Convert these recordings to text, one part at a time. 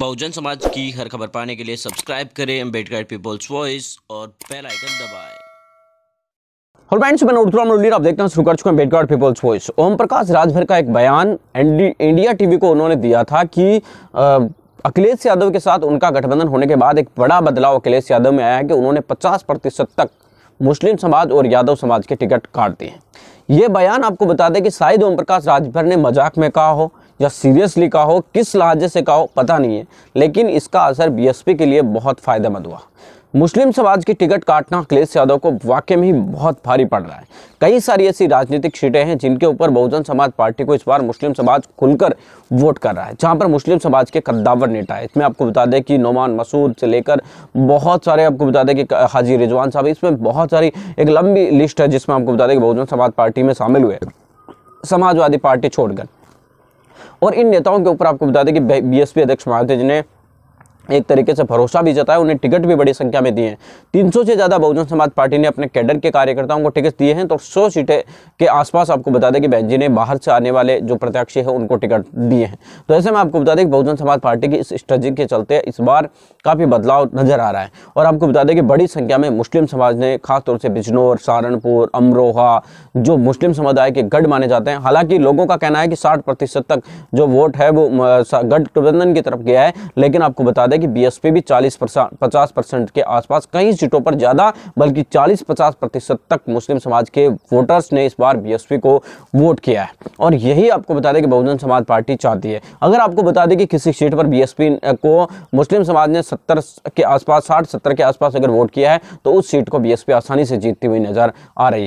बहुजन समाज की हर खबर पाने के लिए सब्सक्राइब करें अम्बेडकर पीपल्स वॉइस और बेल आइकन दबाएं आप देखते हैं शुरू कर चुके हैं पीपल्स वॉइस ओम प्रकाश राजभर का एक बयान इंडिया टीवी को उन्होंने दिया था कि अखिलेश यादव के साथ उनका गठबंधन होने के बाद एक बड़ा बदलाव अखिलेश यादव में आया है कि उन्होंने 50 प्रतिशत तक मुस्लिम समाज और यादव समाज के टिकट काट दिए ये बयान आपको बता दें कि शायद ओम प्रकाश राजभर ने मजाक में कहा हो या सीरियसली कहा हो किस लहजे से कहा हो पता नहीं है लेकिन इसका असर बीएसपी के लिए बहुत फ़ायदेमंद हुआ मुस्लिम समाज की टिकट काटना अखिलेश यादव को वाकई में ही बहुत भारी पड़ रहा है कई सारी ऐसी राजनीतिक सीटें हैं जिनके ऊपर बहुजन समाज पार्टी को इस बार मुस्लिम समाज खुलकर वोट कर रहा है जहां पर मुस्लिम समाज के कद्दावर नेता है इसमें आपको बता दें कि नोमान मसूद से लेकर बहुत सारे आपको बता दें कि हाजी रिजवान साहब इसमें बहुत सारी एक लंबी लिस्ट है जिसमें आपको बता दें कि बहुजन समाज पार्टी में शामिल हुए समाजवादी पार्टी छोड़कर और इन नेताओं के ऊपर आपको बता दें कि बीएसपी अध्यक्ष मायावती जी ने एक तरीके से भरोसा भी जताया उन्हें टिकट भी बड़ी संख्या में दिए हैं 300 से ज़्यादा बहुजन समाज पार्टी ने अपने कैडर के कार्यकर्ताओं को टिकट दिए हैं तो 100 सीटें के आसपास आपको बता दें कि बहन जी ने बाहर से आने वाले जो प्रत्याशी हैं उनको टिकट दिए हैं तो ऐसे में आपको बता दें कि बहुजन समाज पार्टी की इस स्ट्रेटी के चलते इस बार काफ़ी बदलाव नज़र आ रहा है और आपको बता दें कि बड़ी संख्या में मुस्लिम समाज ने खासतौर से बिजनौर सहारनपुर अमरोहा जो मुस्लिम समुदाय के गढ़ माने जाते हैं हालांकि लोगों का कहना है कि साठ तक जो वोट है वो गठबंधन की तरफ गया है लेकिन आपको बता है कि बीएसपी भी 40 परसेंट पचास परसेंट के आसपास कई सीटों पर ज़्यादा बल्कि 40-50 प्रतिशत तक मुस्लिम समाज के वोटर्स ने इस बार बीएसपी को वोट किया है और यही आपको बता दें कि बहुजन समाज पार्टी चाहती है अगर आपको बता दें कि किसी सीट पर बीएसपी को मुस्लिम समाज ने सत्तर के आसपास साठ सत्तर के आसपास अगर वोट किया है तो उस सीट को बीएसपी आसानी से जीतती हुई नजर आ रही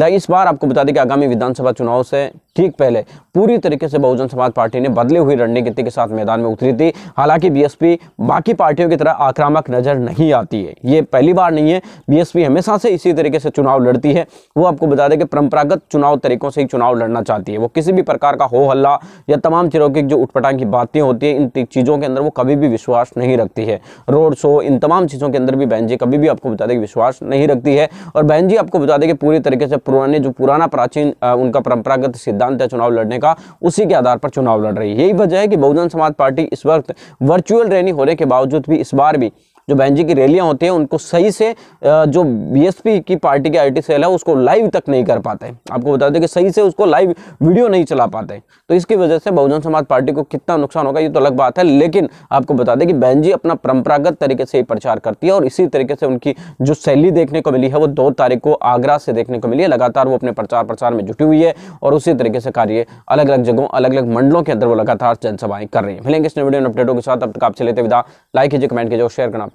है इस बार आपको बता दें कि आगामी विधानसभा चुनाव से ठीक पहले पूरी तरीके से बहुजन समाज पार्टी ने बदले हुई रणनीति के साथ मैदान में उतरी थी हालांकि बीएसपी बाकी पार्टियों की तरह आक्रामक नजर नहीं आती है ये पहली बार नहीं है बीएसपी हमेशा से इसी तरीके से चुनाव लड़ती है वो आपको बता दें कि परंपरागत चुनाव तरीकों से ही चुनाव लड़ना चाहती है वो किसी भी प्रकार का हो हल्ला या तमाम की जो उठपटांग की बातें होती है इन चीज़ों के अंदर वो कभी भी विश्वास नहीं रखती है रोड शो इन तमाम चीज़ों के अंदर भी बहन जी कभी भी आपको बता दें कि विश्वास नहीं रखती है और बहन जी आपको बता दें कि पूरी तरीके से पुराने जो पुराना प्राचीन उनका परंपरागत सिद्धांत मैदान था चुनाव लड़ने का उसी के आधार पर चुनाव लड़ रही है यही वजह है कि बहुजन समाज पार्टी इस वक्त वर्चुअल रैली होने के बावजूद भी इस बार भी जो बहन जी की रैलियां होती हैं उनको सही से जो बीएसपी की पार्टी के आईटी सेल है उसको लाइव तक नहीं कर पाते आपको बता दें कि सही से उसको लाइव वीडियो नहीं चला पाते तो इसकी वजह से बहुजन समाज पार्टी को कितना नुकसान होगा ये तो अलग बात है लेकिन आपको बता दें कि बहन जी अपना परंपरागत तरीके से प्रचार करती है और इसी तरीके से उनकी जो शैली देखने को मिली है वो दो तारीख को आगरा से देखने को मिली है लगातार वो अपने प्रचार प्रसार में जुटी हुई है और उसी तरीके से कार्य अलग अलग जगहों अलग अलग मंडलों के अंदर वो लगातार जनसभाएं कर रही है मिलेंगे इस वीडियो अपडेटों के साथ अब तक आप चले विदा लाइक कीजिए कमेंट कीजिए और शेयर करना